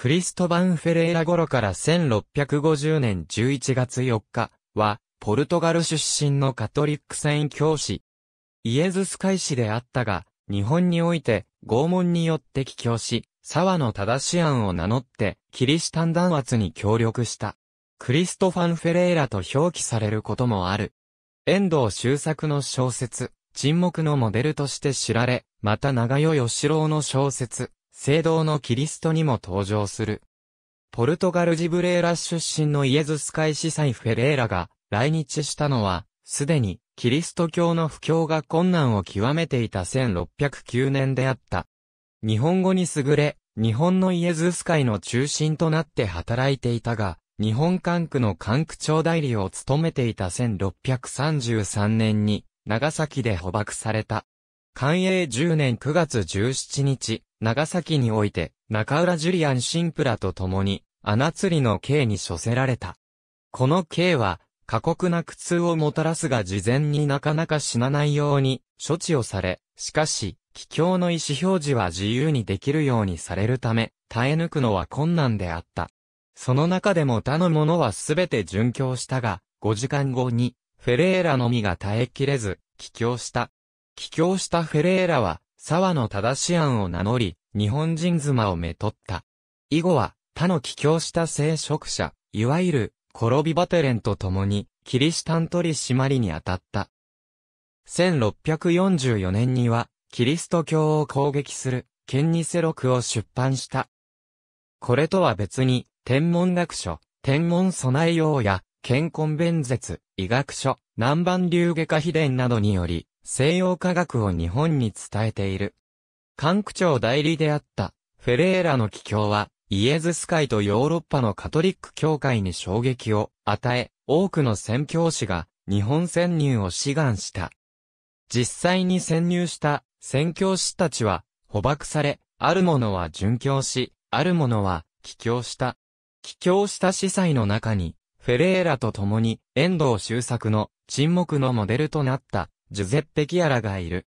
クリストバン・フェレイラ頃から1650年11月4日は、ポルトガル出身のカトリックン教師。イエズス会士であったが、日本において、拷問によって帰郷し、沢の正し案を名乗って、キリシタン弾圧に協力した。クリストファン・フェレイラと表記されることもある。遠藤周作の小説、沈黙のモデルとして知られ、また長与義郎の小説、聖堂のキリストにも登場する。ポルトガルジブレーラ出身のイエズス会司祭フェレーラが来日したのは、すでにキリスト教の布教が困難を極めていた1609年であった。日本語に優れ、日本のイエズス会の中心となって働いていたが、日本管区の管区長代理を務めていた1633年に長崎で捕獲された。寛永10年9月17日、長崎において、中浦ジュリアン・シンプラと共に、穴釣りの刑に処せられた。この刑は、過酷な苦痛をもたらすが事前になかなか死なないように、処置をされ、しかし、気境の意思表示は自由にできるようにされるため、耐え抜くのは困難であった。その中でも他の者はすべて殉教したが、5時間後に、フェレーラのみが耐えきれず、帰郷した。帰郷したフェレーラは、沢野正案を名乗り、日本人妻をめとった。以後は、他の帰郷した聖職者、いわゆる、転びバテレンと共に、キリシタン取り締まりに当たった。1644年には、キリスト教を攻撃する、ケンニセ録を出版した。これとは別に、天文学書、天文備え用や、健康弁説、医学書、南蛮流外科秘伝などにより、西洋科学を日本に伝えている。官区長代理であった、フェレーラの帰郷は、イエズス会とヨーロッパのカトリック教会に衝撃を与え、多くの宣教師が日本潜入を志願した。実際に潜入した宣教師たちは捕獲され、ある者は殉教し、ある者は帰郷した。帰郷した司祭の中に、フェレーラと共に遠藤周作の沈黙のモデルとなったジュゼッペ・キアラがいる。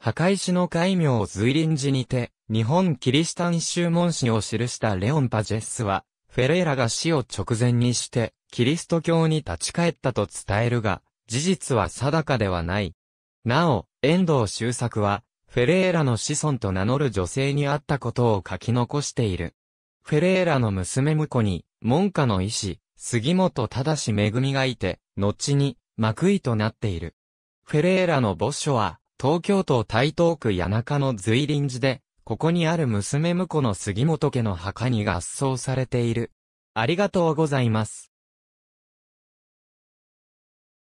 墓石の戒名を随臨時にて、日本キリシタン周門史を記したレオン・パジェスは、フェレーラが死を直前にして、キリスト教に立ち返ったと伝えるが、事実は定かではない。なお、遠藤周作は、フェレーラの子孫と名乗る女性に会ったことを書き残している。フェレーラの娘婿に、門下の医師、杉本正恵がいて、後に、幕医となっている。フェレーラの墓所は、東京都台東区谷中の随林寺で、ここにある娘婿の杉本家の墓に合葬されている。ありがとうございます。